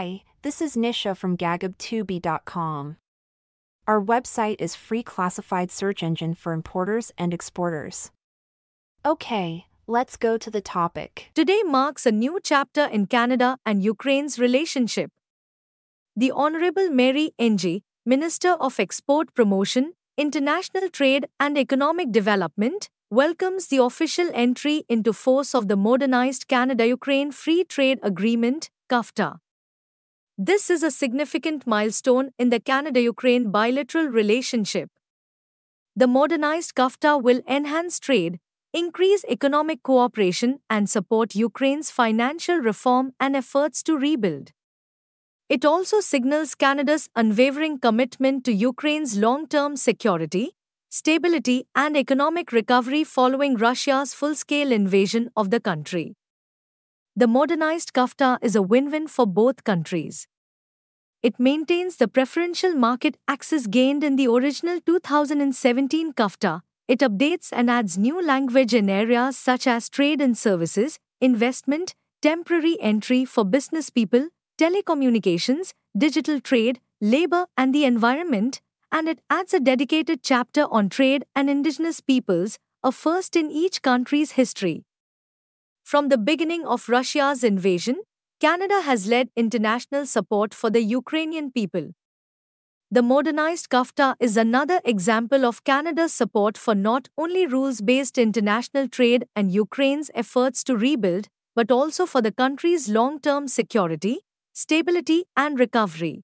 Hi, this is Nisha from gagab2b.com. Our website is free classified search engine for importers and exporters. Okay, let's go to the topic. Today marks a new chapter in Canada and Ukraine's relationship. The Honorable Mary Ng, Minister of Export Promotion, International Trade and Economic Development, welcomes the official entry into force of the modernized Canada Ukraine Free Trade Agreement, CAFTA. This is a significant milestone in the Canada Ukraine bilateral relationship. The modernized CAFTA will enhance trade, increase economic cooperation, and support Ukraine's financial reform and efforts to rebuild. It also signals Canada's unwavering commitment to Ukraine's long term security, stability, and economic recovery following Russia's full scale invasion of the country the modernized kafta is a win-win for both countries. It maintains the preferential market access gained in the original 2017 kafta. It updates and adds new language in areas such as trade and services, investment, temporary entry for business people, telecommunications, digital trade, labor, and the environment, and it adds a dedicated chapter on trade and indigenous peoples, a first in each country's history. From the beginning of Russia's invasion, Canada has led international support for the Ukrainian people. The modernized CAFTA is another example of Canada's support for not only rules based international trade and Ukraine's efforts to rebuild, but also for the country's long term security, stability, and recovery.